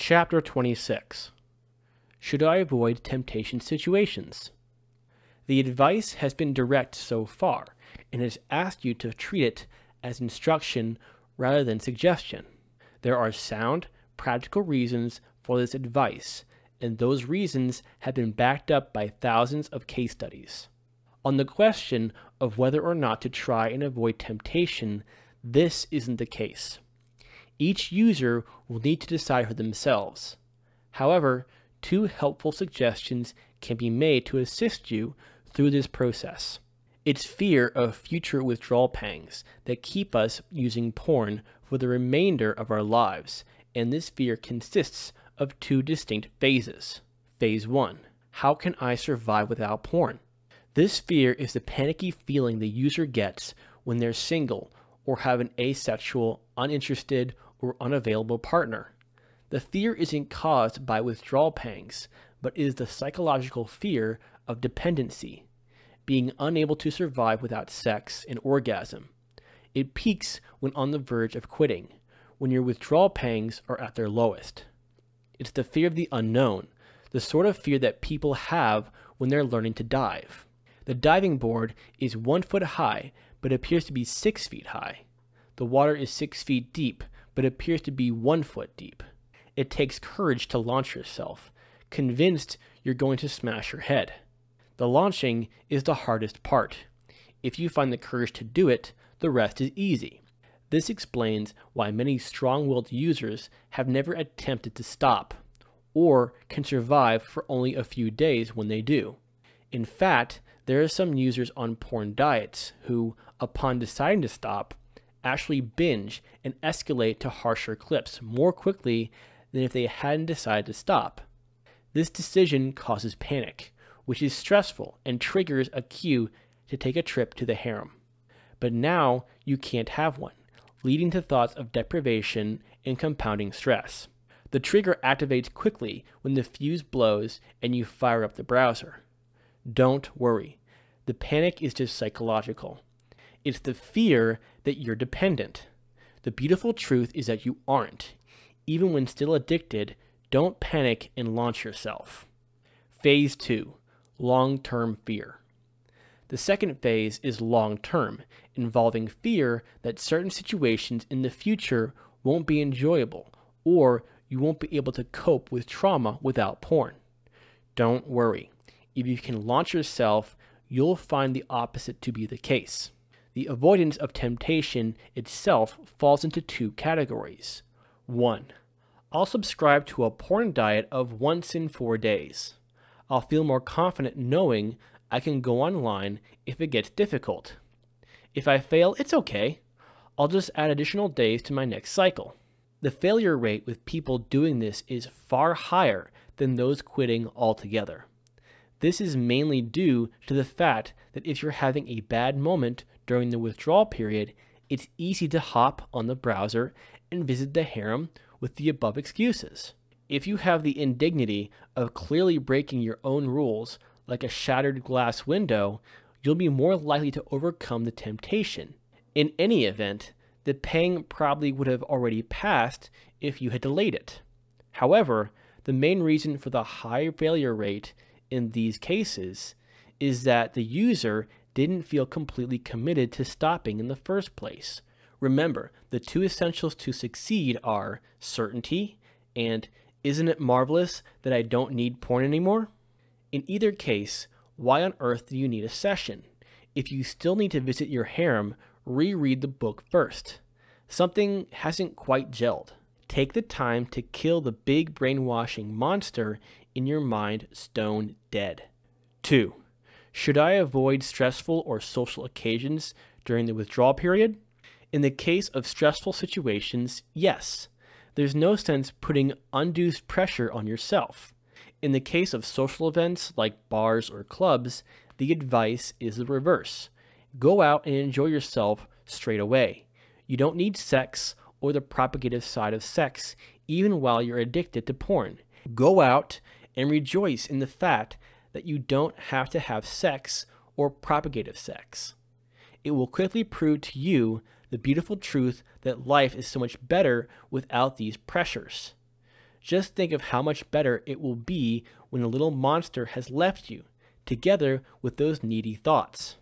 Chapter 26 Should I Avoid Temptation Situations? The advice has been direct so far, and has asked you to treat it as instruction rather than suggestion. There are sound, practical reasons for this advice, and those reasons have been backed up by thousands of case studies. On the question of whether or not to try and avoid temptation, this isn't the case. Each user will need to decide for themselves. However, two helpful suggestions can be made to assist you through this process. It's fear of future withdrawal pangs that keep us using porn for the remainder of our lives, and this fear consists of two distinct phases. Phase 1 How can I survive without porn? This fear is the panicky feeling the user gets when they're single or have an asexual, uninterested, or unavailable partner. The fear isn't caused by withdrawal pangs, but is the psychological fear of dependency, being unable to survive without sex and orgasm. It peaks when on the verge of quitting, when your withdrawal pangs are at their lowest. It's the fear of the unknown, the sort of fear that people have when they're learning to dive. The diving board is one foot high, but appears to be six feet high. The water is six feet deep, but appears to be one foot deep. It takes courage to launch yourself, convinced you're going to smash your head. The launching is the hardest part. If you find the courage to do it, the rest is easy. This explains why many strong-willed users have never attempted to stop, or can survive for only a few days when they do. In fact, there are some users on porn diets who, upon deciding to stop, actually binge and escalate to harsher clips more quickly than if they hadn't decided to stop. This decision causes panic, which is stressful and triggers a cue to take a trip to the harem. But now you can't have one, leading to thoughts of deprivation and compounding stress. The trigger activates quickly when the fuse blows and you fire up the browser. Don't worry, the panic is just psychological. It's the fear that you're dependent. The beautiful truth is that you aren't. Even when still addicted, don't panic and launch yourself. Phase 2 Long term fear. The second phase is long term, involving fear that certain situations in the future won't be enjoyable or you won't be able to cope with trauma without porn. Don't worry. If you can launch yourself, you'll find the opposite to be the case the avoidance of temptation itself falls into two categories. 1. I'll subscribe to a porn diet of once in four days. I'll feel more confident knowing I can go online if it gets difficult. If I fail, it's okay. I'll just add additional days to my next cycle. The failure rate with people doing this is far higher than those quitting altogether. This is mainly due to the fact that if you're having a bad moment during the withdrawal period, it's easy to hop on the browser and visit the harem with the above excuses. If you have the indignity of clearly breaking your own rules, like a shattered glass window, you'll be more likely to overcome the temptation. In any event, the pang probably would have already passed if you had delayed it. However, the main reason for the high failure rate in these cases is that the user didn't feel completely committed to stopping in the first place. Remember, the two essentials to succeed are certainty and isn't it marvelous that I don't need porn anymore? In either case, why on earth do you need a session? If you still need to visit your harem, reread the book first. Something hasn't quite gelled. Take the time to kill the big brainwashing monster in your mind stone dead. Two, should I avoid stressful or social occasions during the withdrawal period? In the case of stressful situations, yes. There's no sense putting undue pressure on yourself. In the case of social events like bars or clubs, the advice is the reverse. Go out and enjoy yourself straight away. You don't need sex or the propagative side of sex, even while you're addicted to porn. Go out and rejoice in the fact that you don't have to have sex or propagative sex. It will quickly prove to you the beautiful truth that life is so much better without these pressures. Just think of how much better it will be when a little monster has left you, together with those needy thoughts.